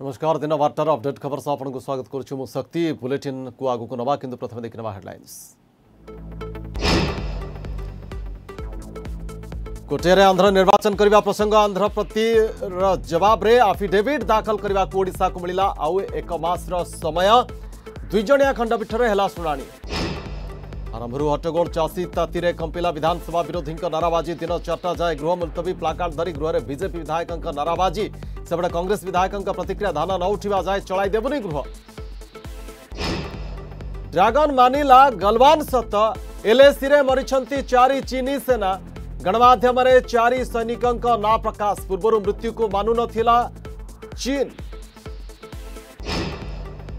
नमस्कार दिन वार्तार अपडेट खबर सह आपको स्वागत करुच्छु बुलेटिन को आगु को नवा किंतु प्रथम देखने नवा हेडलाइंस कोटेरे आंध्र निर्वाचन करने प्रसंग आंध्र प्रति जवाब रे आफिडेविट दाखल करने को मिला आउ एक मस समय दुईजिया खंडपीठ शुणी आरंभु हटगोड़ चाषी ताति में कंपिला विधानसभा विरोधी नाराबाजी दिन चारटा जाए गृह मुलतवी प्लाकार्ड धरी गृह में विजेपी विधायकों नाराबाजी सेपटे कंग्रेस विधायकों प्रतिक्रिया धान न उठा जाए चल गृह ड्रगन मानिला गलवान सत एलएसी में मरी चारि चीनी सेना गणमाध्यम चारि सैनिकों ना प्रकाश पूर्व मृत्यु को मानु चीन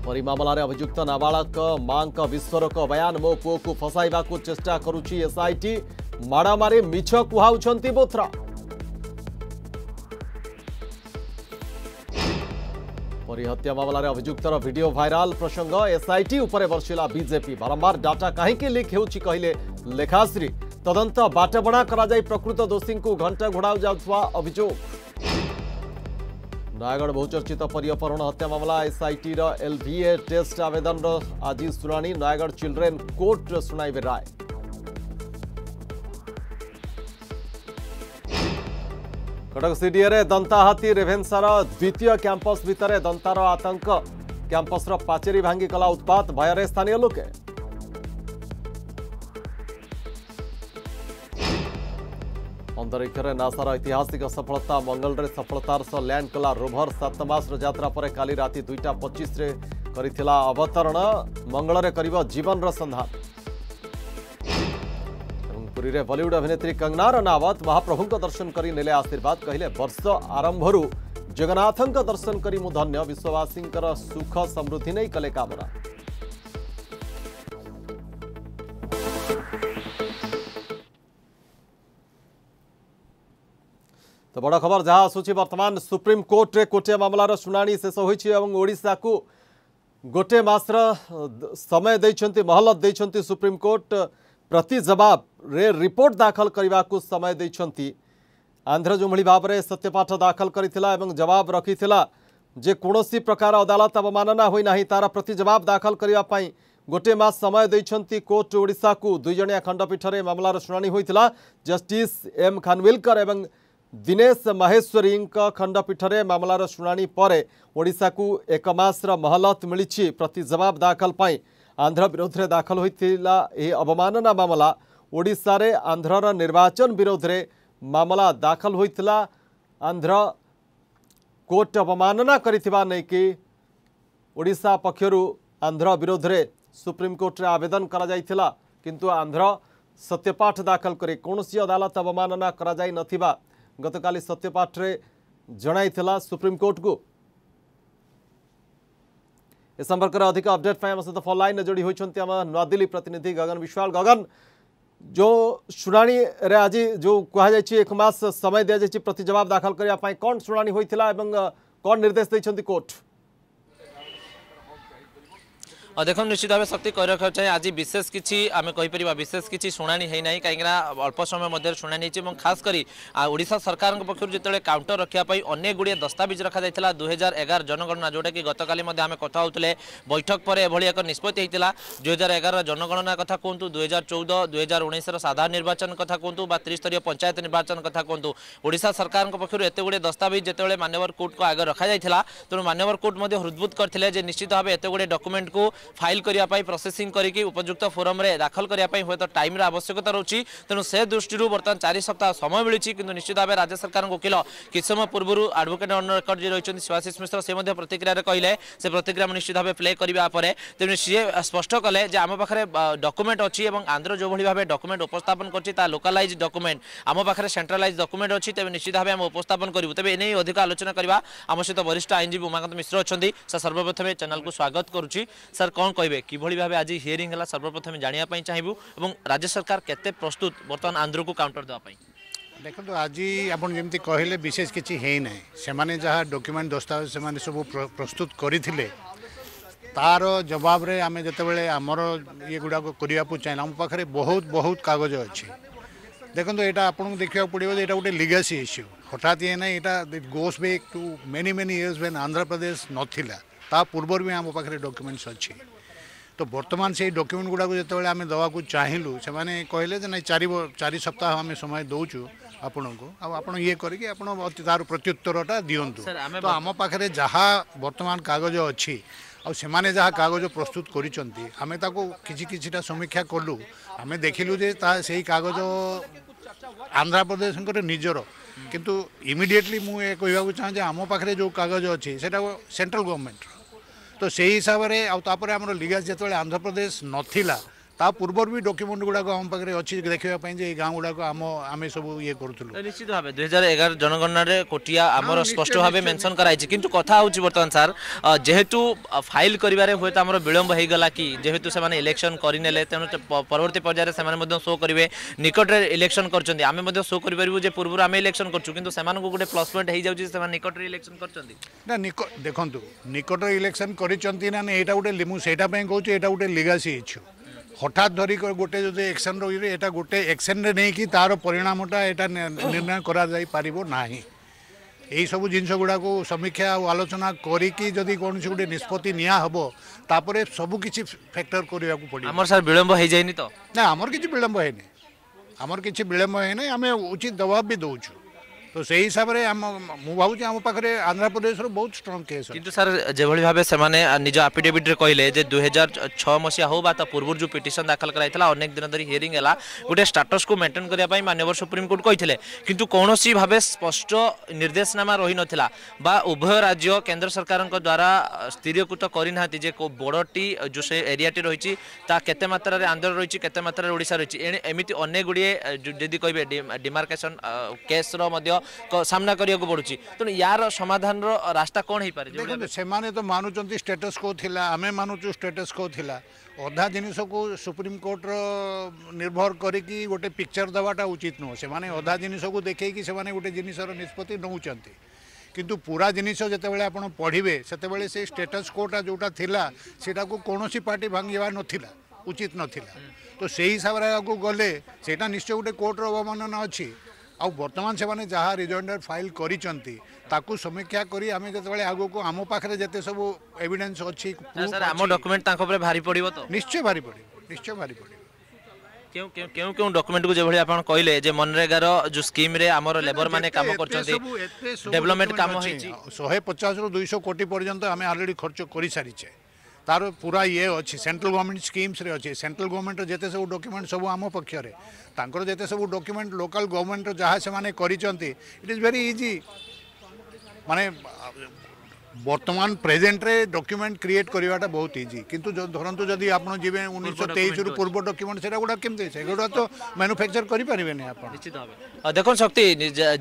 ફરી મામલારે અભિયુક્ત નાબાળક માંક વિસ્ફોરક બયાન મો પુઓકુ ફસાઇવાકુ ચેષ્ટા કરુચી એસઆઈટી માડામારી મિછ કુહાઉછંતિ બોથ્રા ફરી હત્યા મામલારે અભિયુક્તર ଭିଡିଓ ભાઇરાલ પ્રસંગ એસઆઈટી ઉપરે ବର୍ଷିଲା ବିଜେପି ବାରମ୍ବାର ଡାଟା କାହିଁକି ଲିକ୍ ହେଉଛି କହିଲେ ଲେଖାଶ୍ରୀ ତଦନ୍ତ ବାଟବଣା କରାଯାଇ ପ୍ରକୃତ ଦୋଷୀଙ୍କୁ ଘଣ୍ଟା ଘୋଡ଼ାଉ ଯାଉଥିବା ଅଭିଯୋଗ नयगढ़ बहुचर्चित परियपहरण हत्या मामला एसआईटी एलभीए टेस्ट आवेदन आज शुणी नयगढ़ चिल्ड्रेन कोर्ट शुणे राय कटक सीडीए दंताहाती रेभेन्सार द्वितीय क्यांपस भितर दंतार आतंक क्यांपसर पचेरी भांगी उत्पात भयर स्थानीय लोके ଅନ୍ତରୀକ୍ଷରେ ନାସାର ଐତିହାସିକ ସଫଳତା ମଙ୍ଗଳରେ ସଫଳତାର ସହ ଲ୍ୟାଣ୍ଡ କଲା ରୋଭର ସାତ ମାସର ଯାତ୍ରା ପରେ କାଲି ରାତି ଦୁଇଟା ପଚିଶରେ କରିଥିଲା ଅବତରଣ ମଙ୍ଗଳରେ କରିବ ଜୀବନର ସନ୍ଧାନ ପୁରୀରେ ବଲିଉଡ ଅଭିନେତ୍ରୀ କଙ୍ଗନା ରନାୱତ ମହାପ୍ରଭୁଙ୍କ ଦର୍ଶନ କରି ନେଲେ ଆଶୀର୍ବାଦ କହିଲେ ବର୍ଷ ଆରମ୍ଭରୁ ଜଗନ୍ନାଥଙ୍କ ଦର୍ଶନ କରି ମୁଁ ଧନ୍ୟ ବିଶ୍ୱବାସୀଙ୍କର ସୁଖ ସମୃଦ୍ଧି ନେଇ କଲେ କାମନା तो बड़ खबर जहाँ आसूरी वर्तमान सुप्रीम कोटिया मामलार शुणी शेष होशा को गोटे मस समय महलत दे सुप्रीम प्रति जवाब रे रिपोर्ट दाखल करने को समय दे आंध्र जो भाई भाव में सत्यपाठ दाखल कर जवाब रखी जे कौन प्रकार अदालत अवमानना होना तार प्रति जवाब दाखल करने गोटे मस समय कोर्ट ओडा को दुईजिया खंडपीठ से मामलार शुणा होता जस्टिस एम खानविलकर ଦିନେଶ ମହେଶ୍ୱରୀଙ୍କ ଖଣ୍ଡପୀଠରେ ମାମଲାର ଶୁଣାଣି ପରେ ଓଡ଼ିଶାକୁ ଏକ ମାସର ମହଲତ ମିଳିଛି ପ୍ରତି ଜବାବ ଦାଖଲ ପାଇଁ ଆନ୍ଧ୍ର ବିରୋଧରେ ଦାଖଲ ହୋଇଥିଲା ଏହି ଅବମାନନା ମାମଲା ଓଡ଼ିଶାରେ ଆନ୍ଧ୍ରର ନିର୍ବାଚନ ବିରୋଧରେ ମାମଲା ଦାଖଲ ହୋଇଥିଲା ଆନ୍ଧ୍ର କୋର୍ଟ ଅବମାନନା କରିଥିବା ନେଇକି ଓଡ଼ିଶା ପକ୍ଷରୁ ଆନ୍ଧ୍ର ବିରୋଧରେ ସୁପ୍ରିମକୋର୍ଟରେ ଆବେଦନ କରାଯାଇଥିଲା କିନ୍ତୁ ଆନ୍ଧ୍ର ସତ୍ୟପାଠ ଦାଖଲ କରି କୌଣସି ଅଦାଲତ ଅବମାନନା କରାଯାଇନଥିବା गत का सत्यपाठ जन सुप्रीमकोर्ट को ए संपर्क में अधिक अपडेट सहित फोन लाइन जोड़ी होती आम नुआ दिल्ली प्रतिनिधि गगन विश्वाल गगन जो शुणी आज जो कहु एक मस समय दि जाए प्रति जवाब दाखल करने कौन शुणी होता कौन निर्देश देखते कोर्ट দেখুন নিশ্চিত ভাবে শক্তি কই রাখা চাই আজ বিশেষ কিছু আমি কইপার বিশেষ কিছু শুনানি হয়ে না কিনা অল্প সময় মধ্যে শুনানি হয়েছে এবং খাস করে ওড়শা সরকার পক্ষ যেত কাউন্টর রক্ষা অনেক গুড়িয়ে দস্তাবিজ রখা যাই দুই হাজার এগার জনগণনা যেটা কি গতকাল আমি কথা হোলে বৈঠক পরে এভাবে এক নিষ্পতি হয়েছিল দুই হাজার এগার জনগণনা কথা কুহতু দুই হাজার চৌদ দুই হাজার উনিশর সাধারণ নির্বাচন কথা কুহতু বা ত্রিস্তরীয় পঞ্চায়েত নির্বাচন কথা কুহতু ওড়শা সরকার পক্ষ এত গুড়ে দস্তাবিজ যেত মানবর কোর্টক আগে রখা যাই তেমন মানবর কোর্ট হৃদ্ভূত করে যে নিশ্চিত ভাবে এত গুড়ে ডকুমেন্ট ফাইল করা প্রসেসিং করি উপযুক্ত ফোরমে দাখল করা হয়ে তো টাইমের আবশ্যকতা রয়েছে তেমন সে দৃষ্টি বর্তমান চারি সপ্তাহ সময় মিছে কিন্তু নিশ্চিত ভাবে রাজ্য সরকার উকিল কিছু সময় পূর্ব আডভোকেট অন রেকর্ড যে রয়েছেন শিবাশিষ মিশ্র সে প্রতিক্রিয়ায় কহিলে সে প্রতিক্রিয়া নিশ্চিত ভাবে প্লে করা পরে তেমনি সি স্পষ্ট কলে যে আমার পাখে ডকুমেন্ট অছি এবং আন্ধ্র যেভাবে ভাবে ডকুমেন্ট উপস্থাপন করছে তা লোকালাইজ ডকুমেন্ট আমার পাখে সেন্ট্রালাইজ ডকুমেন্ট অছি তেমনি নিশ্চিত ভাবে আমি উপস্থাপন করবু তবে এনে অধিক আলোচনা করা আমার সহ বরিষ্ঠ আইনজীবী উমাকান্ত মিশ্র অনেক সে সর্বপ্রথমে চ্যানেল স্বাগত করছি স্যার কম কে কিভাবে ভাবে আজ হিয়ারিং হল সর্বপ্রথমে জাঁয়া চাহিবু এবং রাজ্য সরকার কেতে প্রস্তুত বর্তমান আন্ধ্রক কাউন্টর দেওয়া দেখন্তু আজি আপন যেমতি কহিলে বিশেষ কিছু হেই নাই সেমানে যাহা ডকুমেন্ট দস্তাবেজ সেমানে সব প্রস্তুত করিথিলে তার জবাবরে আমি যেতবেলে আমার ইয়ে গুড়াক করিবাকু চাইলে আম পাখরে বহুত বহুত কাগজ অছি দেখন্তু এটা আপনাকে দেখিବାକୁ পড়িব যে এটা গোটে লিগাসি ইস্যু হঠাৎ ইয়ে নাই এটা it goes back to many many years when Andhra Pradesh নথিলা ता पूर्वर भी आम पाखे डक्यूमेंट्स अच्छी तो बर्तमान से डक्यूमेंट गुड़ाक जो आम दवाक चाहिलु से कहले ना चार चार सप्ताह आम समय दौचु आपण को आपड़ ये करके आप तार दिंतु तो आम पाखे जहाँ बर्तमान कागज अच्छी ଆଉ ସେମାନେ ଯାହା କାଗଜ ପ୍ରସ୍ତୁତ କରିଛନ୍ତି ଆମେ ତାକୁ କିଛି କିଛିଟା ସମୀକ୍ଷା କଲୁ ଆମେ ଦେଖିଲୁ ଯେ ତା ସେଇ କିନ୍ତୁ ଇମିଡ଼ିଏଟଲି ମୁଁ ଏ କହିବାକୁ ଚାହେଁ ଯେ ଆମ ପାଖରେ ଯେଉଁ କାଗଜ ଅଛି ସେଇଟା ସେଣ୍ଟ୍ରାଲ ଗଭର୍ଣ୍ଣମେଣ୍ଟର ତ ସେଇ ହିସାବରେ ଆଉ ତାପରେ ଆମର ଲିଗାସ୍ ଯେତେବେଳେ ଆନ୍ଧ୍ରପ୍ରଦେଶ ନଥିଲା ତା ପୂର୍ବରୁ ବି ଡକ୍ୟୁମେଣ୍ଟ ଗୁଡ଼ାକ ଆମ ପାଖରେ ଅଛି ଦେଖିବା ପାଇଁ ଯେ ଏଇ ଗାଁ ଗୁଡ଼ାକ ଆମ ଆମେ ସବୁ ଇଏ କରୁଥିଲୁ ନିଶ୍ଚିତ ଭାବେ ଦୁଇ ହଜାର ଏଗାର ଜନଗଣନାରେ କୋଟିଆ ଆମର ସ୍ପଷ୍ଟ ଭାବେ ମେନସନ୍ କରାଯାଇଛି କିନ୍ତୁ କଥା ହେଉଛି ବର୍ତ୍ତମାନ ସାର୍ ଯେହେତୁ ଫାଇଲ୍ କରିବାରେ ହୁଏତ ଆମର ବିଳମ୍ବ ହୋଇଗଲା କି ଯେହେତୁ ସେମାନେ ଇଲେକ୍ସନ୍ କରିନେଲେ ତେଣୁ ପରବର୍ତ୍ତୀ ପର୍ଯ୍ୟାୟରେ ସେମାନେ ମଧ୍ୟ ଶୋ କରିବେ ନିକଟରେ ଇଲେକ୍ସନ୍ କରିଛନ୍ତି ଆମେ ମଧ୍ୟ ଶୋ କରିପାରିବୁ ଯେ ପୂର୍ବରୁ ଆମେ ଇଲେକ୍ସନ୍ କରୁଛୁ କିନ୍ତୁ ସେମାନଙ୍କୁ ଗୋଟେ ପ୍ଲସ୍ ପଏଣ୍ଟ ହୋଇଯାଉଛି ସେମାନେ ନିକଟରେ ଇଲେକ୍ସନ୍ କରିଛନ୍ତି ନା ନିକ ଦେଖନ୍ତୁ ନିକଟରେ ଇଲେକ୍ସନ୍ କରିଛନ୍ତି ନା ଏଇଟା ଗୋଟେ ମୁଁ ସେଇଟା ପାଇଁ କହୁଛି ଏଇଟା ଗୋଟେ ଲିଗାସି ଇଚ୍ୟୁ হঠাৎ ধরি গোটে যদি একশন রয়েছে এটা গোটে একশনরে নেই তার পরিণামটা এটা নির্ণয় করা যাই পারিব না এইসবু জিনিস গুড়াক সমীক্ষা আলোচনা করিকি যদি কোণী গোটে নিষ্পতি নিয়া হব তাপরে সবু কিছু ফ্যাক্টর করা পড়ে আমার স্যার বিলম্ব হয়ে যায়নি তো না আমার কিছু বিলম্ব হয়নি আমার কিছু বিলম্ব হয়নি আমি উচিত জবাব বি দৌছু তো সেই হিসাবে আম মু ভাবুছি আম পাখে আন্ধ্রপ্রদেশর বহুত স্ট্রং কেস কিন্তু স্যার যেভাবে ভাবে সেমানে নিজ আফিডেভিটরে কহিলে যে দুই হাজার ছ মশিয়া হোক বা তা পূর্বর যে পিটিশন দাখল করা হয়েছিল অনেক দিন ধরে হিয়ারিং হেলা গোটে স্টাটসকু মেন্টেন করা মাননীয় সুপ্রিমকোর্ট কে কিন্তু কৌশি ভাবে স্পষ্ট নির্দেশনামা রহি নথিলা বা উভয় রাজ্য কেন্দ্র সরকারଙ୍କ দ্বারা স্থিরীকৃত করে না যে বড়টি যে সে এরিয়াটি রয়েছে তা কেতে মাত্রায় আন্ধ্র রয়েছে কেতে মাত্রায় ওড়শা রয়েছে এমিতি অনেক গুড়িয়ে যদি কহবে ডিমার্কেসন কেস্র মধ্য ସାମ୍ନା କରିବାକୁ ପଡ଼ୁଛି ତେଣୁ ୟାର ସମାଧାନର ରାସ୍ତା କ'ଣ ହେଇପାରେ ଦେଖନ୍ତୁ ସେମାନେ ତ ମାନୁଛନ୍ତି ଷ୍ଟେଟସ୍ କେଉଁ ଥିଲା ଆମେ ମାନୁଛୁ ଷ୍ଟେଟସ୍ କେଉଁ ଥିଲା ଅଧା ଜିନିଷକୁ ସୁପ୍ରିମକୋର୍ଟର ନିର୍ଭର କରିକି ଗୋଟେ ପିକ୍ଚର ଦେବାଟା ଉଚିତ ନୁହଁ ସେମାନେ ଅଧା ଜିନିଷକୁ ଦେଖେଇକି ସେମାନେ ଗୋଟେ ଜିନିଷର ନିଷ୍ପତ୍ତି ନେଉଛନ୍ତି କିନ୍ତୁ ପୁରା ଜିନିଷ ଯେତେବେଳେ ଆପଣ ପଢ଼ିବେ ସେତେବେଳେ ସେ ଷ୍ଟେଟସ୍ କୋଟା ଯେଉଁଟା ଥିଲା ସେଇଟାକୁ କୌଣସି ପାର୍ଟି ଭାଙ୍ଗିବା ନଥିଲା ଉଚିତ ନଥିଲା ତ ସେଇ ହିସାବରେ ଆଗକୁ ଗଲେ ସେଇଟା ନିଶ୍ଚୟ ଗୋଟେ କୋର୍ଟର ଅବମାନନା ଅଛି ଆଉ ବର୍ତ୍ତମାନ ସେମାନେ ଯାହା ରିଜଏଣ୍ଡର ଫାଇଲ୍ କରିଛନ୍ତି ତାକୁ ସମୀକ୍ଷା କରି ଆମେ ଯେତେବେଳେ ଆଗକୁ ଆମ ପାଖରେ ଯେତେ ସବୁ ଏଭିଡେନ୍ସ ଅଛି ଆମ ଡକୁମେଣ୍ଟ ତାଙ୍କ ଉପରେ ଭାରି ପଡ଼ିବ ତ ନିଶ୍ଚୟ ଭାରି ପଡ଼ିବ ନିଶ୍ଚୟ ଭାରି ପଡ଼ିବ কেউ কেউ কেউ কেউ ডকুমেন্টকু যেভাবে আপনার কহিলেন যে মনরেগার যে স্কিম্রে আমার লেবর মানে কাম করছেন ডেভেলপমেন্ট কাম হয়েছে শহে পচাশ রু দুইশ কোটি পর্যন্ত আমি অলরেডি খরচ করে সারিছে तार पूरा ये अच्छी सेंट्रल गवर्नमेंट स्कीम्स रे अच्छी सेंट्रल गवर्नमेंट जेते सब डॉक्यूमेंट सब आम पक्षर तांकर जेते सब डॉक्यूमेंट लोकल गवर्नमेंट जहाँ से इट इज वेरी इजी माने বর্তমান প্রেজেন্টরে ডকুমেন্ট ক্রিয়েট করাটা বহু ইজি কিন্তু ধরন্তু যদি আপনার যাবে উনিশশো তেইশরু পূর্ব ডকুমেন্ট সেটা গুড়া কেমতি সেগুলো তো ম্যানুফ্যাকচার করিপারে না আপনার নিশ্চিত দেখুন শক্তি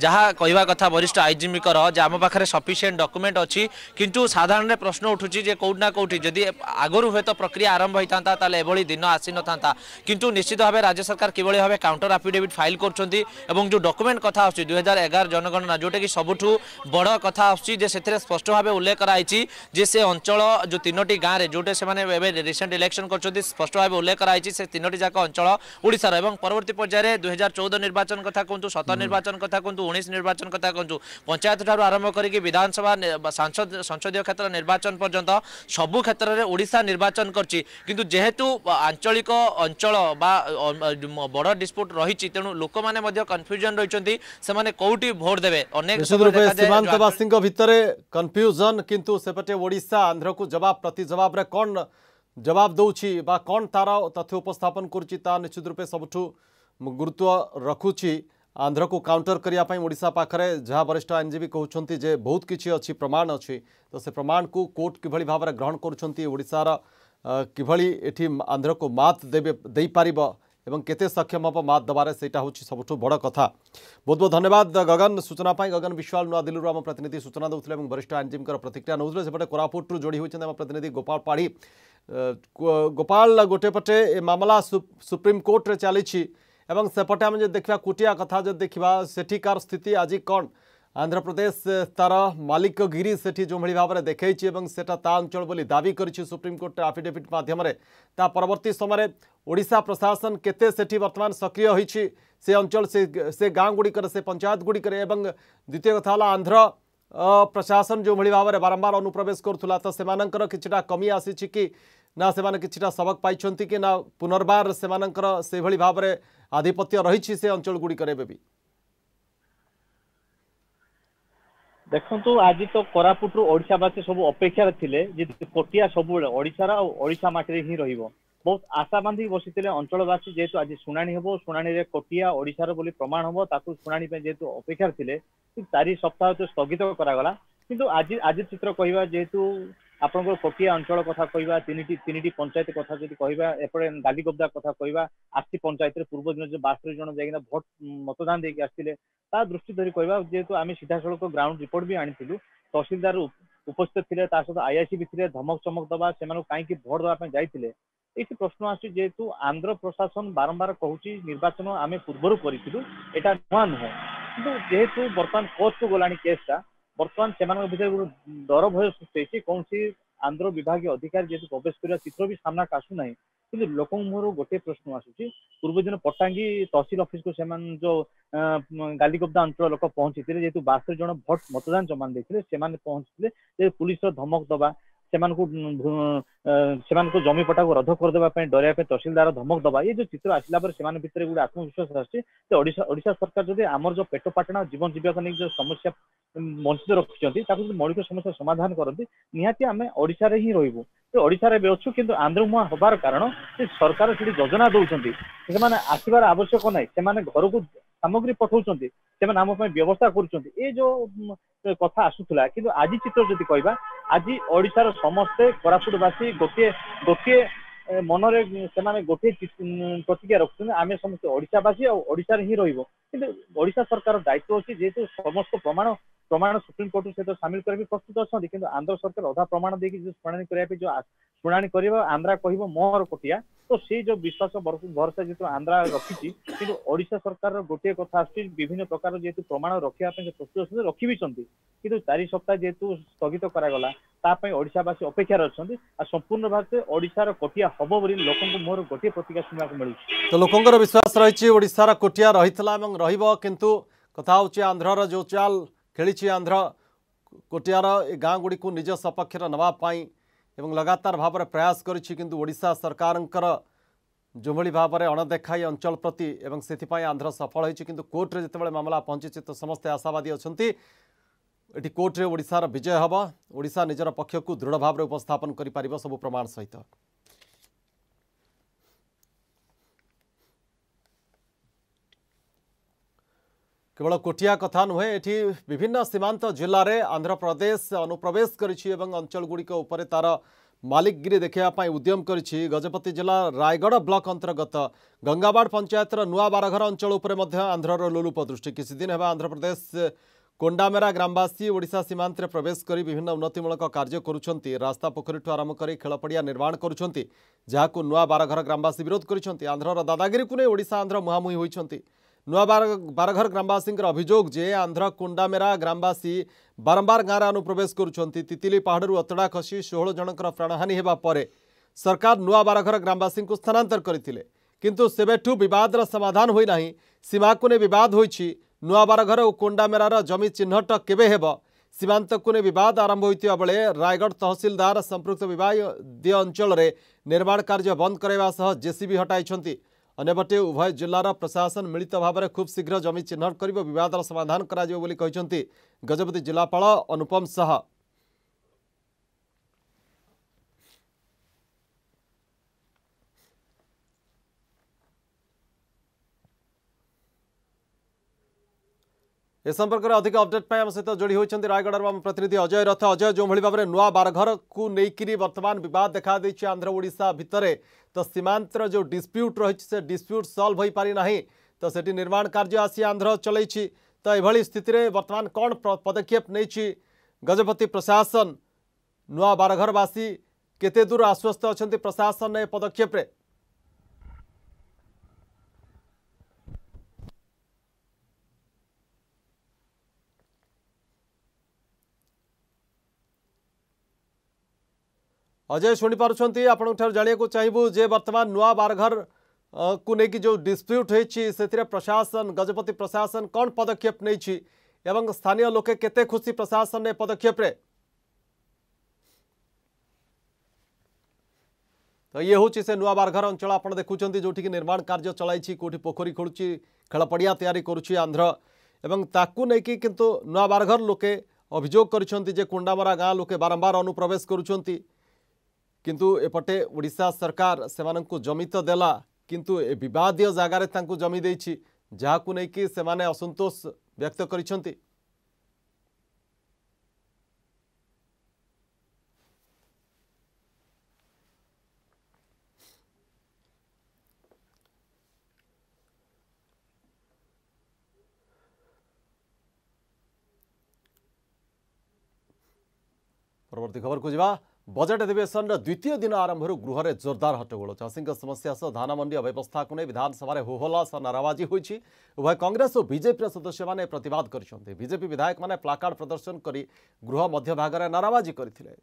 যা কহা কথা বরিষ্ঠ আইনজীবীকর যে আম পাখে সফিসিয়েন্ট ডকুমেন্ট অন্তু সাধারণ প্রশ্ন উঠুছি যে কেউ না কোটি যদি আগর হয়ে তো প্রক্রিয়া আরম্ভ হয়ে থাকে তাহলে এভাবে দিন আসি নথান্তা কিন্তু নিশ্চিত ভাবে রাজ্য সরকার কিভাবে ভাবে কাউন্টর আফিডেভিট ফাইল করছেন এবং যে ডকুমেন্ট কথা আসছে দুই হাজার এগারো জনগণনা যেটা কি সবুঠু বড় কথা আসছে যে সেটা স্পষ্ট ভাবে উল্লেখ করা হয়েছে যে সে অঞ্চল যে তিনোটি গাঁরে যেটা সে রিসেন্ট ইলেকশন করছেন স্পষ্ট ভাবে উল্লেখ করা হয়েছে সে তিনোটি যাক অঞ্চল ওড়শার এবং পরবর্তী পর্যায়ে দুই হাজার চৌদ নির্বাচন কথা কুহতু সতের নির্বাচন কথা কুহতু উনিশ নির্বাচন কথা কুহতু পঞ্চায়েত ঠার আরম্ভ করি বিধানসভা সাংসদ সংসদীয় ক্ষেত্র নির্বাচন পর্যন্ত সবু ক্ষেত্রে ওড়শা নির্বাচন করছি কিন্তু যেহেতু আঞ্চলিক অঞ্চল বা বড় ডিসপুট রয়েছে তেমন লোক মানে কনফ্যুজন রয়েছেন সে কোটি ভোট দেবে অনেক সীমান্তবাসী ভিতরে কনফ্যুজন सीजन किंतु सेपटे ओडा आंध्र को जवाब प्रतिजवाब कौन जवाब दूसरी बा कौन तार तथ्य उपस्थापन करश्चित रूपे सबुठ गुरुत्व रखुच्छ आंध्र को काउंटर करनेशा पाखे जहाँ वरिष्ठ आईनजीवी कहते जे बहुत किसी अच्छी प्रमाण अच्छी तो से प्रमाण को कोर्ट कि भाव में ग्रहण करशार किभ आंध्र को मत दे पार के सक्षम हम मत दबारे से सब बड़ कथ बहुत बहुत धन्यवाद गगन सूचना गगन विश्वाल नुआ दिल्ली आम प्रतिनिधि सूचना दे और वरिष्ठ आईनजीवी प्रतिक्रिया नौते सेपटे कोरापुट जोड़ी होती आम प्रतिनिधि गोपाल पाढ़ी गोपाल गोटे पटे मामला सुप्रीमकोर्टे चली सेपटे आम देखा कोटिया कथ देखा सेठिकार स्थित आज कौन आंध्र प्रदेश तार मलिकगिरी से जो भाव में देखी और अंचल बोली दावी सुप्रीमकोर्ट आफिडेट मध्यम ता परवर्त समय ओडा प्रशासन के बर्तमान सक्रिय से अंचल से से गाँव गुड़िक पंचायत गुड़िक द्वितीय कथा आंध्र प्रशासन जो भाव में बारंबार अनुप्रवेश कर कि कमी आसी कि ना से कि सबक पाई कि ना पुनर्व से भाव आधिपत्य रही अंचल गुड़िकेबी ଦେଖନ୍ତୁ ଆଜି ତ କୋରାପୁଟରୁ ଓଡ଼ିଶାବାସୀ ସବୁ ଅପେକ୍ଷାରେ ଥିଲେ ଯେ ପଟିଆ ସବୁବେଳେ ଓଡ଼ିଶାର ଆଉ ଓଡ଼ିଶା ମାଟିରେ ହିଁ ରହିବ ବହୁତ ଆଶା ବାନ୍ଧି ବସିଥିଲେ ଅଞ୍ଚଳବାସୀ ଯେହେତୁ ଆଜି ଶୁଣାଣି ହେବ ଶୁଣାଣିରେ କୋଟିଆ ଓଡ଼ିଶାର ବୋଲି ପ୍ରମାଣ ହେବ ତାକୁ ଶୁଣାଣି ପାଇଁ ଯେହେତୁ ଅପେକ୍ଷାରେ ଥିଲେ ଚାରି ସପ୍ତାହ ସ୍ଥଗିତ କରାଗଲା କିନ୍ତୁ ଆଜି ଆଜି ଚିତ୍ର କହିବା ଯେହେତୁ ଆପଣଙ୍କର କୋଟିଏ ଅଞ୍ଚଳ କଥା କହିବା ତିନିଟି ତିନିଟି ପଞ୍ଚାୟତ କଥା ଯଦି କହିବା ଏପଟେ ଗାଲିଗୋବଦା କଥା କହିବା ଆସି ପଞ୍ଚାୟତରେ ପୂର୍ବ ଦିନ ଯୋଉ ବାସ୍ତରି ଜଣ ଯାଇକିନା ଭୋଟ ମତଦାନ ଦେଇକି ଆସିଥିଲେ ତା ଦୃଷ୍ଟି ଧରି କହିବା ଯେହେତୁ ଆମେ ସିଧାସଳଖ ଗ୍ରାଉଣ୍ଡ ରିପୋର୍ଟ ବି ଆଣିଥିଲୁ ତହସିଲଦାର ଉପସ୍ଥିତ ଥିଲେ ତା ସହିତ ଆଇଆଇସି ବି ଥିଲେ ଧମକ ଚମକ ଦବା ସେମାନଙ୍କୁ କାହିଁକି ଭୋଟ ଦେବା ପାଇଁ ଯାଇଥିଲେ ଏଇଠି ପ୍ରଶ୍ନ ଆସୁଛି ଯେହେତୁ ଆନ୍ଧ୍ର ପ୍ରଶାସନ ବାରମ୍ବାର କହୁଛି ନିର୍ବାଚନ ଆମେ ପୂର୍ବରୁ କରିଥିଲୁ ଏଟା ନୂଆ ନୁହେଁ କିନ୍ତୁ ଯେହେତୁ ବର୍ତ୍ତମାନ କୋର୍ଟକୁ ଗଲାଣି କେସ୍ଟା ବର୍ତ୍ତମାନ ସେମାନଙ୍କ ଭିତରେ ଗୋଟେ ଡର ଭୟ ସୃଷ୍ଟି ହେଇଛି କୌଣସି ଆନ୍ଧ୍ର ବିଭାଗୀୟ ଅଧିକାରୀ ଯେହେତୁ ପ୍ରବେଶ କରିବା ଚିତ୍ର ବି ସାମ୍ନାକୁ ଆସୁନାହିଁ କିନ୍ତୁ ଲୋକଙ୍କ ମୁହଁରୁ ଗୋଟିଏ ପ୍ରଶ୍ନ ଆସୁଛି ପୂର୍ବ ଦିନ ପଟାଙ୍ଗୀ ତହସିଲ ଅଫିସକୁ ସେମାନେ ଯୋଉ ଗାଲିଗୋବ୍ଦା ଅଞ୍ଚଳ ଲୋକ ପହଞ୍ଚିଥିଲେ ଯେହେତୁ ବାସ୍ତରି ଜଣ ଭୋଟ ମତଦାନ ଜମାନ ଦେଇଥିଲେ ସେମାନେ ପହଞ୍ଚିଥିଲେ ଯେ ପୁଲିସର ଧମକ ଦବା ସେମାନଙ୍କୁ ସେମାନଙ୍କୁ ଜମି ପଟାକୁ ରଦ୍ଦ କରିଦେବା ପାଇଁ ଡରିବା ପାଇଁ ତହସିଲଦାର ଧମକ ଦବା ଏ ଯୋଉ ଚିତ୍ର ଆସିଲା ପରେ ସେମାନଙ୍କ ଭିତରେ ଗୋଟେ ଆତ୍ମବିଶ୍ୱାସ ଆସୁଛି ଯେ ଓଡ଼ିଶା ଓଡ଼ିଶା ସରକାର ଯଦି ଆମର ଯୋଉ ପେଟ ପାଟଣା ଜୀବନ ଜୀବିକା ନେଇକି ଯୋଉ ସମସ୍ୟା ବଞ୍ଚିତ ରଖିଛନ୍ତି ତାକୁ ଯଦି ମୌଳିକ ସମସ୍ୟା ସମାଧାନ କରନ୍ତି ନିହାତି ଆମେ ଓଡ଼ିଶାରେ ହିଁ ରହିବୁ ଓଡ଼ିଶାରେ ଏବେ ଅଛୁ କିନ୍ତୁ ଆନ୍ଧ୍ରମୁହାଁ ହବାର କାରଣ ଯେ ସରକାର ସେଠି ଯୋଜନା ଦଉଛନ୍ତି ସେମାନେ ଆସିବାର ଆବଶ୍ୟକ ନାହିଁ ସେମାନେ ଘରକୁ ସାମଗ୍ରୀ ପଠଉଛନ୍ତି ସେମାନେ ଆମ ପାଇଁ ବ୍ୟବସ୍ଥା କରୁଛନ୍ତି ଏ ଯୋଉ କଥା ଆସୁଥିଲା କିନ୍ତୁ ଆଜି ଚିତ୍ର ଯଦି କହିବା ଆଜି ଓଡିଶାର ସମସ୍ତେ କୋରାପୁଟବାସୀ ଗୋଟିଏ ଗୋଟିଏ ମନରେ ସେମାନେ ଗୋଟିଏ ପ୍ରତିକ୍ରିୟା ରଖୁଛନ୍ତି ଆମେ ସମସ୍ତେ ଓଡିଶାବାସୀ ଆଉ ଓଡିଶାରେ ହିଁ ରହିବ କିନ୍ତୁ ଓଡିଶା ସରକାର ଦାୟିତ୍ୱ ଅଛି ଯେହେତୁ ସମସ୍ତ ପ୍ରମାଣ ପ୍ରମାଣ ସୁପ୍ରିମକୋର୍ଟଙ୍କ ସହିତ ସାମିଲ କରିବା ପାଇଁ ପ୍ରସ୍ତୁତ ଅଛନ୍ତି କିନ୍ତୁ ଆନ୍ଧ୍ର ସରକାର ଅଧା ପ୍ରମାଣ ଦେଇକି ଯୋଉ ଶୁଣାଣି କରିବା ପାଇଁ ଯୋଉ ଶୁଣାଣି କରିବ ଆନ୍ଧ୍ରା କହିବ ମୋର କୋଟିଆ ତ ସେଇ ଯୋଉ ବିଶ୍ୱାସ ଭରସା ଯେହେତୁ ଆନ୍ଧ୍ରା ରଖିଛି କିନ୍ତୁ ଓଡ଼ିଶା ସରକାରର ଗୋଟିଏ କଥା ଆସୁଛି ବିଭିନ୍ନ ପ୍ରକାର ଯେହେତୁ ପ୍ରମାଣ ରଖିବା ପାଇଁ ପ୍ରସ୍ତୁତ ଅଛନ୍ତି ରଖିବିଛନ୍ତି କିନ୍ତୁ ଚାରି ସପ୍ତାହ ଯେହେତୁ ସ୍ଥଗିତ କରାଗଲା ତା ପାଇଁ ଓଡ଼ିଶାବାସୀ ଅପେକ୍ଷାରେ ଅଛନ୍ତି ଆଉ ସମ୍ପୂର୍ଣ୍ଣ ଭାବେ ଓଡ଼ିଶାର କୋଟିଆ ହବ ବୋଲି ଲୋକଙ୍କୁ ମୋର ଗୋଟିଏ ପ୍ରତିକ୍ରିୟା ଶୁଣିବାକୁ ମିଳୁଛି ତ ଲୋକଙ୍କର ବିଶ୍ୱାସ ରହିଛି ଓଡ଼ିଶାର କୋଟିଆ ରହିଥିଲା ଏବଂ ରହିବ କିନ୍ତୁ କଥା ହେଉଛି ଆନ୍ଧ୍ରର ଯୋଉ ଚାଲ ଖେଳିଛି ଆନ୍ଧ୍ର କୋଟିଆର ଏ ଗାଁ ଗୁଡ଼ିକୁ ନିଜ ସପକ୍ଷରେ ନେବା ପାଇଁ ଏବଂ ଲଗାତାର ଭାବରେ ପ୍ରୟାସ କରିଛି କିନ୍ତୁ ଓଡ଼ିଶା ସରକାରଙ୍କର ଯେଉଁଭଳି ଭାବରେ ଅଣଦେଖା ଏ ଅଞ୍ଚଳ ପ୍ରତି ଏବଂ ସେଥିପାଇଁ ଆନ୍ଧ୍ର ସଫଳ ହୋଇଛି କିନ୍ତୁ କୋର୍ଟରେ ଯେତେବେଳେ ମାମଲା ପହଞ୍ଚିଛି ତ ସମସ୍ତେ ଆଶାବାଦୀ ଅଛନ୍ତି ଏଠି କୋର୍ଟରେ ଓଡ଼ିଶାର ବିଜୟ ହେବ ଓଡ଼ିଶା ନିଜର ପକ୍ଷକୁ ଦୃଢ଼ ଭାବରେ ଉପସ୍ଥାପନ କରିପାରିବ ସବୁ ପ୍ରମାଣ ସହିତ কেবল কোটিয়া কথা নুহে এটি বিভিন্ন সীমান্ত জেলার আন্ধ্রপ্রদেশ অনুপ্রবেশ করেছি এবং অঞ্চলগুড়ি উপরে তার মালিকগিরি দেখা উদ্যম করেছি গজপতি জেলা রায়গড় ব্লক অন্তর্গত গঙ্গাবাড় পঞ্চায়েতর নূয়া বারঘর অঞ্চল উপরে আন্ধ্রর লোলুপ দৃষ্টি কিছুদিন হওয়া আন্ধ্রপ্রদেশ কোন্ডামেরা গ্রামবাসী ওড়শা সীমান্তে প্রবেশ করে বিভিন্ন উন্নতিমূলক কার্য করছেন রাস্তা পোখরী আরম্ভ করে খেলপড়িয়া নির্মাণ করছেন যা নূয়া বারঘর গ্রামবাসী বিরোধ করেছেন আন্ধ্রর দাদাগিরি নিয়ে ওড়শা আন্ধ্র মুহামুহি হয়েছেন ନୂଆ ବାରଘର ଗ୍ରାମବାସୀଙ୍କର ଅଭିଯୋଗ ଯେ ଆନ୍ଧ୍ର କୁଣ୍ଡାମେରା ଗ୍ରାମବାସୀ ବାରମ୍ବାର ଗାଁରେ ଅନୁପ୍ରବେଶ କରୁଛନ୍ତି ତିତିଲି ପାହାଡ଼ରୁ ଅତଡ଼ା ଖସି ଷୋହଳ ଜଣଙ୍କର ପ୍ରାଣହାନି ହେବା ପରେ ସରକାର ନୂଆ ବାରଘର ଗ୍ରାମବାସୀଙ୍କୁ ସ୍ଥାନାନ୍ତର କରିଥିଲେ କିନ୍ତୁ ସେବେଠୁ ବିବାଦର ସମାଧାନ ହୋଇନାହିଁ ସୀମାକୁ ନେଇ ବିବାଦ ହୋଇଛି ନୂଆ ବାରଘର ଓ କୁଣ୍ଡାମେରାର ଜମି ଚିହ୍ନଟ କେବେ ହେବ ସୀମାନ୍ତକୁ ନେଇ ବିବାଦ ଆରମ୍ଭ ହୋଇଥିବା ବେଳେ ରାୟଗଡ଼ ତହସିଲଦାର ସମ୍ପୃକ୍ତ ବିବାଦୀୟ ଅଞ୍ଚଳରେ ନିର୍ମାଣ କାର୍ଯ୍ୟ ବନ୍ଦ କରାଇବା ସହ ଜେସିବି ହଟାଇଛନ୍ତି ଅନ୍ୟପଟେ ଉଭୟ ଜିଲ୍ଲାର ପ୍ରଶାସନ ମିଳିତ ଭାବରେ ଖୁବ୍ ଶୀଘ୍ର ଜମି ଚିହ୍ନଟ କରିବ ବିବାଦର ସମାଧାନ କରାଯିବ ବୋଲି କହିଛନ୍ତି ଗଜପତି ଜିଲ୍ଲାପାଳ ଅନୁପମ ଶାହା ए संपर्क में अधिक अपडेट पर आम सहित जोड़ी होती रायगढ़ आम प्रतिनिधि अजय रथ अजय जो भाई भाव में नुआ बारघर को लेकिन बर्तमान बद देखा आंध्र ओडा भितर तो सीमांत जो डिस्प्यूट रही से डिस्प्यूट सल्व हो पारिना तो से निर्माण कार्य आसी आंध्र चल तो यह स्थित बर्तमान कौन पदक्षेप नहीं गजपति प्रशासन नुआ बारघरवासी केते दूर आश्वस्त अच्छा प्रशासन ए पदक्षेप अजय शुणिपार आपण जाणी चाहबू जे बर्तमान नुआ बारघर को लेकिन जो डिस्प्यूट होती प्रशासन गजपति प्रशासन कौन पदक्षेप नहीं स्थानीय लोके के खुशी प्रशासन ने पदक्षेप तो ये हूँ से नुआ बारघर अंचल आप देखुं जो निर्माण कार्य चल कौटी पोखरी खोलु खेल पड़िया तैयारी करुच्ची आंध्र एवं ताकू नहीं नुआ बारघर लोके अभोग करा गाँ लोके बारंबार अनुप्रवेश करुँच কিন্তু এপটে ওড়িশা সরকার সে জমি তো দেলা কিন্তু এ বিবাদীয় জায়গায় তা জমি দেইছি যাহাকু নেইকি সে অসন্তোষ ব্যক্ত করেছেন পরবর্তী খবর কু যা ବଜେଟ୍ ଅଧିବେଶନର ଦ୍ୱିତୀୟ ଦିନ ଆରମ୍ଭରୁ ଗୃହରେ ଜୋରଦାର ହଟ୍ଟଗୋଳ ଚାଷୀଙ୍କ ସମସ୍ୟା ସହ ଧାନମଣ୍ଡି ଅବ୍ୟବସ୍ଥାକୁ ନେଇ ବିଧାନସଭାରେ ହୋହଲା ସହ ନାରାବାଜି ହୋଇଛି ଉଭୟ କଂଗ୍ରେସ ଓ ବିଜେପିର ସଦସ୍ୟମାନେ ପ୍ରତିବାଦ କରିଛନ୍ତି ବିଜେପି ବିଧାୟକମାନେ ପ୍ଲାକାର୍ଡ ପ୍ରଦର୍ଶନ କରି ଗୃହ ମଧ୍ୟଭାଗରେ ନାରାବାଜି କରିଥିଲେ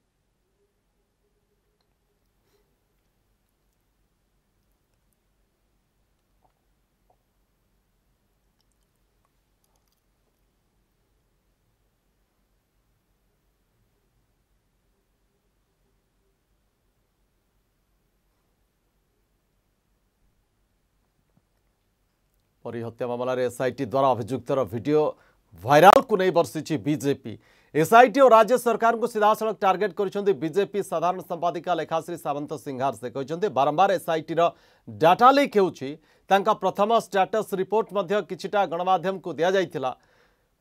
ৰি হত্যা মামলারে এসআইটি দ্বাৰা অভিযুক্তৰ ভিডিঅ' ভাইৰাল কোনেই বৰসীছি বিজেপি এসআইটি আৰু ৰাজ্য চৰকাৰক সৰদা সৰক টার্গেট কৰিছந்தி বিজেপি সাধাৰণ সম্পাদক লেখাশ്രീ सावंत সিংhar সে কৈছந்தி বৰম্বাৰ এসআইটিৰ ডাটা লিক হেউছি তেনকা প্ৰথম ষ্টেটাস ৰি ぽ ৰ্টৰ মধ্য কিচিটা গণমাধ্যমক দিয়া যাইছিল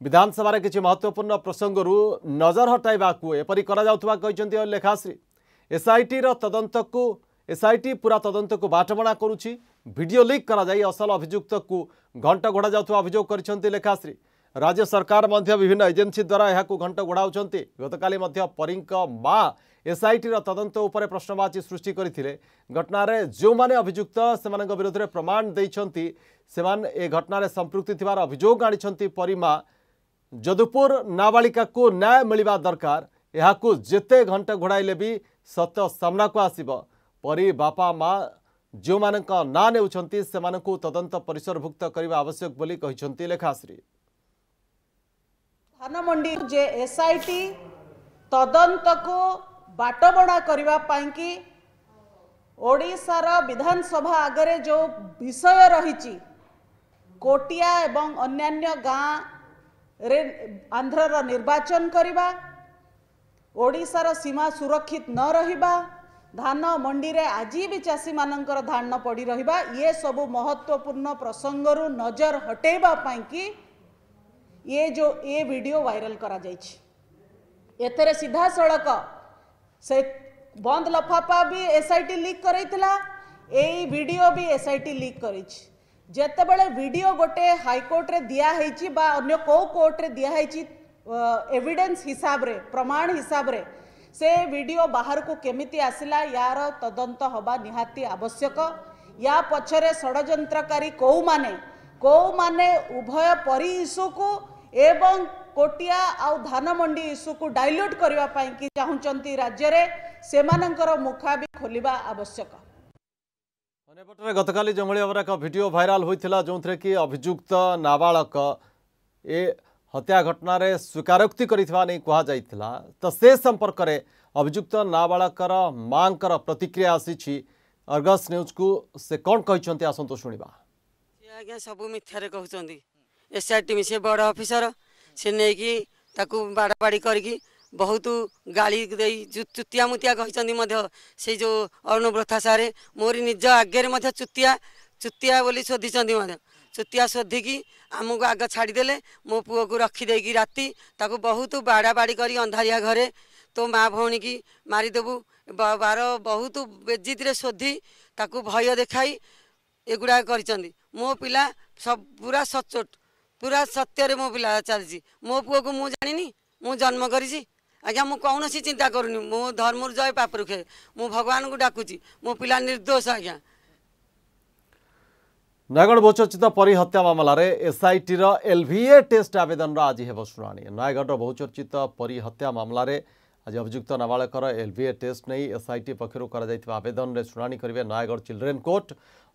বিধানসভারে কিচি মহত্বপূৰ্ণ প্ৰসংগৰু নজৰ हटাইবা কো এপরি কৰা যাওতবা কৈছந்தி লেখাশ്രീ এসআইটিৰ তদন্তক एसआईटी पूरा तदंत को बाटबणा करुच्ची भिडियो लिक कर असल अभुक्त को घंट घोड़ा जाऊा अभोग कर लेखाश्री राज्य सरकार विभिन्न एजेन्सी द्वारा यह घंट घोड़ाऊं गतका परी माँ एसआईटी तदंत उपर प्रश्नवाची सृष्टि करते घटनार जो मैंने अभुक्त से विरोध में प्रमाण देखते से घटन संपृक्ति थवर अभोग आनी परी माँ ଯଦୁପୁର ନାବାଳିକାକୁ मिलवा दरकार ଦରକାର ଏହାକୁ ଯେତେ ଘଣ୍ଟ ଘୋଡ଼ାଇଲେ ବି ସତ ସାମ୍ନାକୁ ଆସିବ ପରି ବାପା ମା ଯେଉଁମାନଙ୍କ ନାଁ ନେଉଛନ୍ତି ସେମାନଙ୍କୁ ତଦନ୍ତ ପରିସରଭୁକ୍ତ କରିବା ଆବଶ୍ୟକ ବୋଲି କହିଛନ୍ତି ଲେଖାଶ୍ରୀ ଧାନମଣ୍ଡି ଯେ ଏସ୍ଆଇଟି ତଦନ୍ତକୁ ବାଟବଣା କରିବା ପାଇଁକି ଓଡ଼ିଶାର ବିଧାନସଭା ଆଗରେ ଯେଉଁ ବିଷୟ ରହିଛି କୋଟିଆ ଏବଂ ଅନ୍ୟାନ୍ୟ ଗାଁରେ ଆନ୍ଧ୍ରର ନିର୍ବାଚନ କରିବା ଓଡ଼ିଶାର ସୀମା ସୁରକ୍ଷିତ ନ ରହିବା ଧାନ ମଣ୍ଡିରେ ଆଜି ବି ଚାଷୀମାନଙ୍କର ଧାନ ପଡ଼ି ରହିବା ଇଏ ସବୁ ମହତ୍ତ୍ୱପୂର୍ଣ୍ଣ ପ୍ରସଙ୍ଗରୁ ନଜର ହଟେଇବା ପାଇଁକି ଇଏ ଯେଉଁ ଏ ଭିଡ଼ିଓ ଭାଇରାଲ କରାଯାଇଛି ଏଥିରେ ସିଧାସଳଖ ସେ ବନ୍ଦ ଲଫାପା ବି ଏସ୍ଆଇଟି ଲିକ୍ କରାଇଥିଲା ଏଇ ଭିଡ଼ିଓ ବି ଏସ୍ଆଇଟି ଲିକ୍ କରିଛି ଯେତେବେଳେ ଭିଡ଼ିଓ ଗୋଟେ ହାଇକୋର୍ଟରେ ଦିଆହେଇଛି ବା ଅନ୍ୟ କେଉଁ କୋର୍ଟରେ ଦିଆହେଇଛି ଏଭିଡେନ୍ସ ହିସାବରେ ପ୍ରମାଣ ହିସାବରେ ସେ ଭିଡ଼ିଓ ବାହାରକୁ କେମିତି ଆସିଲା ୟାର ତଦନ୍ତ ହେବା ନିହାତି ଆବଶ୍ୟକ ୟା ପଛରେ ଷଡ଼ଯନ୍ତ୍ରକାରୀ କେଉଁମାନେ କେଉଁମାନେ ଉଭୟ ପରି ଇସୁକୁ ଏବଂ କୋଟିଆ ଆଉ ଧାନମଣ୍ଡି ଇସୁକୁ ଡାଇଲ୍ୟୁଟ୍ କରିବା ପାଇଁ କି ଚାହୁଁଛନ୍ତି ରାଜ୍ୟରେ ସେମାନଙ୍କର ମୁଖା ବି ଖୋଲିବା ଆବଶ୍ୟକ ଅନ୍ୟପଟରେ ଗତକାଲି ଯେଉଁଭଳି ଭାବରେ ଏକ ଭିଡ଼ିଓ ଭାଇରାଲ୍ ହୋଇଥିଲା ଯେଉଁଥିରେ କି ଅଭିଯୁକ୍ତ ନାବାଳକ ଏ हत्या घटन स्वीकारोक्ति नहीं कहला तो से संपर्क में अभियुक्त नाबाकर माँ प्रतिक्रिया आसी अर्गस न्यूज को से कौन कहते आसतु शुणा आज्ञा सब मिथ्यार कहते एस आर टीम से बड़ अफिसर से नहीं बाड़ाबाड़ी कर बहुत गाड़ी दे चुतिया मुतिया से जो अरुण ब्रथा सारे मोरी निज आगे चुतिया चुतिया बोली शोधी ଚୁତିଆ ଶୋଧିକି ଆମକୁ ଆଗ ଛାଡ଼ିଦେଲେ ମୋ ପୁଅକୁ ରଖିଦେଇକି ରାତି ତାକୁ ବହୁତ ବାଡ଼ାବାଡ଼ି କରି ଅନ୍ଧାରିଆ ଘରେ ତୋ ମା ଭଉଣୀକି ମାରିଦେବୁ ବାର ବହୁତ ବେଜିତିରେ ଶୋଧି ତାକୁ ଭୟ ଦେଖାଇ ଏଗୁଡ଼ାକ କରିଛନ୍ତି ମୋ ପିଲା ପୁରା ସଚୋଟ ପୁରା ସତ୍ୟରେ ମୋ ପିଲା ଚାଲିଛି ମୋ ପୁଅକୁ ମୁଁ ଜାଣିନି ମୁଁ ଜନ୍ମ କରିଛି ଆଜ୍ଞା ମୁଁ କୌଣସି ଚିନ୍ତା କରୁନି ମୁଁ ଧର୍ମରୁ ଜୟ ପାପରୁ ଖେ ମୁଁ ଭଗବାନଙ୍କୁ ଡାକୁଛି ମୋ ପିଲା ନିର୍ଦ୍ଦୋଷ ଆଜ୍ଞା ନୟାଗଡ଼ ବହୁଚର୍ଚ୍ଚିତ ପରୀ ହତ୍ୟା ମାମଲାରେ ଏସ୍ଆଇଟିର ଏଲ୍ଭିଏ ଟେଷ୍ଟ ଆବେଦନର ଆଜି ହେବ ଶୁଣାଣି ନୟାଗଡ଼ର ବହୁଚର୍ଚ୍ଚିତ ପରୀ ହତ୍ୟା ମାମଲାରେ ଆଜି ଅଭିଯୁକ୍ତ ନାବାଳକର ଏଲ୍ଭିଏ ଟେଷ୍ଟ ନେଇ ଏସ୍ଆଇଟି ପକ୍ଷରୁ କରାଯାଇଥିବା ଆବେଦନରେ ଶୁଣାଣି କରିବେ ନୟାଗଡ଼ ଚିଲଡ୍ରେନ୍ କୋର୍ଟ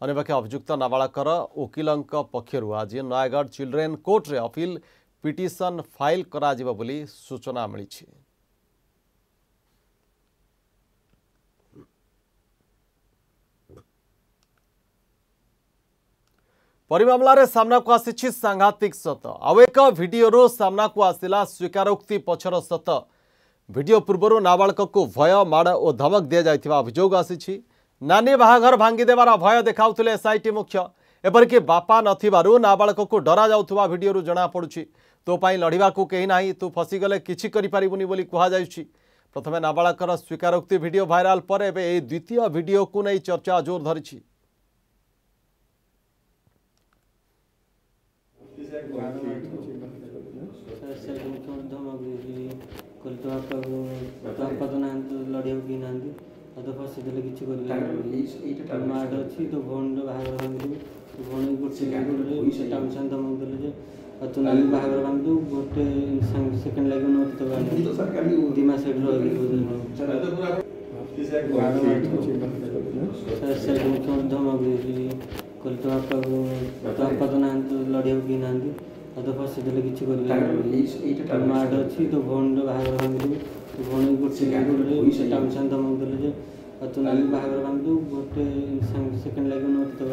ଅନ୍ୟପକ୍ଷେ ଅଭିଯୁକ୍ତ ନାବାଳକର ଓକିଲଙ୍କ ପକ୍ଷରୁ ଆଜି ନୟାଗଡ଼ ଚିଲଡ୍ରେନ୍ କୋର୍ଟରେ ଅପିଲ୍ ପିଟିସନ୍ ଫାଇଲ୍ କରାଯିବ ବୋଲି ସୂଚନା ମିଳିଛି ପରିମାମଲାରେ ସାମ୍ନାକୁ ଆସିଛି ସାଂଘାତିକ ସତ ଆଉ ଏକ ଭିଡିଓରୁ ସାମ୍ନାକୁ ଆସିଲା ସ୍ୱୀକାରୋକ୍ତି ପଛର ସତ ଭିଡିଓ ପୂର୍ବରୁ ନାବାଳକକୁ ଭୟ ମାଡ଼ ଓ ଧମକ ଦିଆଯାଇଥିବା ଅଭିଯୋଗ ଆସିଛି ନାନୀ ବାହାଘର ଭାଙ୍ଗିଦେବାର ଭୟ ଦେଖାଉଥିଲେ ଏସ୍ଆଇଟି ମୁଖ୍ୟ ଏପରିକି ବାପା ନଥିବାରୁ ନାବାଳକକୁ ଡରାଯାଉଥିବା ଭିଡିଓରୁ ଜଣାପଡ଼ୁଛି ତୋ ପାଇଁ ଲଢ଼ିବାକୁ କେହି ନାହିଁ ତୁ ଫସିଗଲେ କିଛି କରିପାରିବୁନି ବୋଲି କୁହାଯାଉଛି ପ୍ରଥମେ ନାବାଳକର ସ୍ୱୀକାରୋକ୍ତି ଭିଡିଓ ଭାଇରାଲ ପରେ ଏବେ ଏହି ଦ୍ୱିତୀୟ ଭିଡିଓକୁ ନେଇ ଚର୍ଚ୍ଚା ଜୋର ଧରିଛି ସେମିତି ମଧ୍ୟ ମାଗୁଛି କହିଲେ ତ ବାପା ତ ନାହାନ୍ତି ଲଢ଼ିବାକୁ କେହି ନାହାନ୍ତି ଆଉ ତ ଫସିଦେଲେ କିଛି କରିବେ ମାଡ଼ ଅଛି ତୋ ଭଉଣୀର ବାହାଘର ଭାଙ୍ଗିଦେବୁ ତୋ ଭଉଣୀ ଗୋଟେ ଟାଉନ୍ ସାଙ୍ଗ ଧମକ ଦେଲେ ଯେ ଆଉ ତୁ ନାଲି ବାହାଘର ଭାଙ୍ଗିଦେବୁ ଗୋଟେ ସେକେଣ୍ଡ ଲାଗିବ ନ ତୋ ଦୁଇ ମାସ ଏଠି ରହିଲି ସେଠି ମଧ୍ୟ ମାଗୁଛି କହିଲେ ତୋ ବାପାକୁ ତୋ ବାପା ତ ନାହାନ୍ତି ଲଢ଼ିବାକୁ କେହି ନାହାନ୍ତି ଆଉ ତ ଫସିଦେଲେ କିଛି କରିପାରିବନି ମାଡ଼ ଅଛି ତୋ ଭଉଣୀର ବାହାଘର ଭାଙ୍ଗିଦେବୁ ତୋ ଭଉଣୀ ଗୋଟେ ଟାଉନ୍ ସାଙ୍ଗ ଧମକ ଦେଲେ ଯେ ଆଉ ତୁ ନାଲି ବାହାଘର ଭାଙ୍ଗିଦେବୁ ଗୋଟେ ସେକେଣ୍ଡ ଲାଗିବ ନୋଟ୍ ତୋ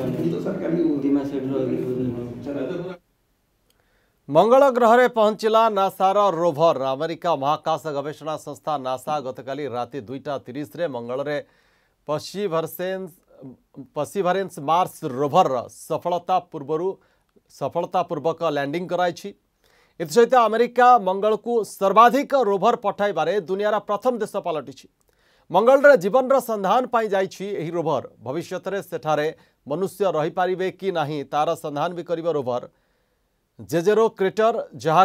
ଦୁଇ ମାସ ସେଠି ରହିଲି ମଙ୍ଗଳ ଗ୍ରହରେ ପହଞ୍ଚିଲା ନାସାର ରୋଭର ଆମେରିକା ମହାକାଶ ଗବେଷଣା ସଂସ୍ଥା ନାସା ଗତକାଲି ରାତି ଦୁଇଟା ତିରିଶରେ ମଙ୍ଗଳରେ ପଶି ଭରସେନ୍ସ परसिभारे मार्स रोभर सफलता पूर्व सफलतापूर्वक लैंडिंग कराई एथ अमेरिका मंगल को सर्वाधिक रोभर पठाइबारे दुनिया प्रथम देश पलटि मंगल जीवन रंधान रोभर भविष्य सेठार मनुष्य रही कि नहीं तार सन्धान भी कर रोभर जेजेरो क्रेटर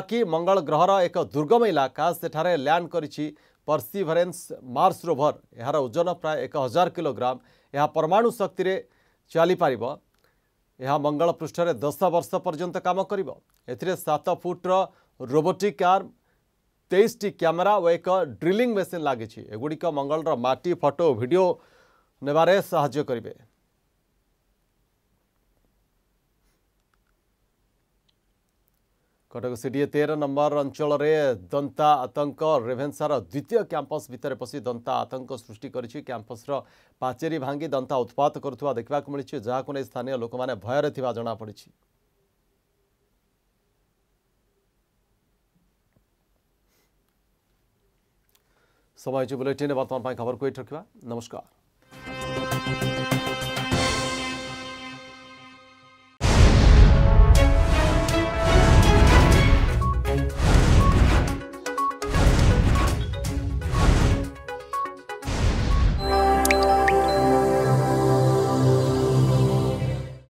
कि मंगल ग्रहर एक दुर्गम इलाका सेठे लैंड करसिभरेन्स मार्स रोभर यार ओजन प्राय एक हजार किलोग्राम ଏହା ପରମାଣୁ ଶକ୍ତିରେ ଚାଲିପାରିବ ଏହା ମଙ୍ଗଳ ପୃଷ୍ଠରେ ଦଶ ବର୍ଷ ପର୍ଯ୍ୟନ୍ତ କାମ କରିବ ଏଥିରେ ସାତ ଫୁଟ୍ର ରୋବୋଟିକ୍ ଆର୍ମ ତେଇଶଟି କ୍ୟାମେରା ଓ ଏକ ଡ୍ରିଲିଂ ମେସିନ୍ ଲାଗିଛି ଏଗୁଡ଼ିକ ମଙ୍ଗଳର ମାଟି ଫଟୋ ଭିଡ଼ିଓ ନେବାରେ ସାହାଯ୍ୟ କରିବେ କଟକ ସିଡି ତେର ନମ୍ବର ଅଞ୍ଚଳରେ ଦନ୍ତା ଆତଙ୍କ ରେଭେନ୍ସାର ଦ୍ୱିତୀୟ କ୍ୟାମ୍ପସ୍ ଭିତରେ ପଶି ଦନ୍ତା ଆତଙ୍କ ସୃଷ୍ଟି କରିଛି କ୍ୟାମ୍ପସ୍ର ପାଚେରୀ ଭାଙ୍ଗି ଦନ୍ତା ଉତ୍ପାତ କରୁଥିବା ଦେଖିବାକୁ ମିଳିଛି ଯାହାକୁ ନେଇ ସ୍ଥାନୀୟ ଲୋକମାନେ ଭୟରେ ଥିବା ଜଣାପଡ଼ିଛି ସମୟ ହେଉଛି ବୁଲେଟିନ୍ ବର୍ତ୍ତମାନ ପାଇଁ ଖବରକୁ ଏଇଠି ରଖିବା ନମସ୍କାର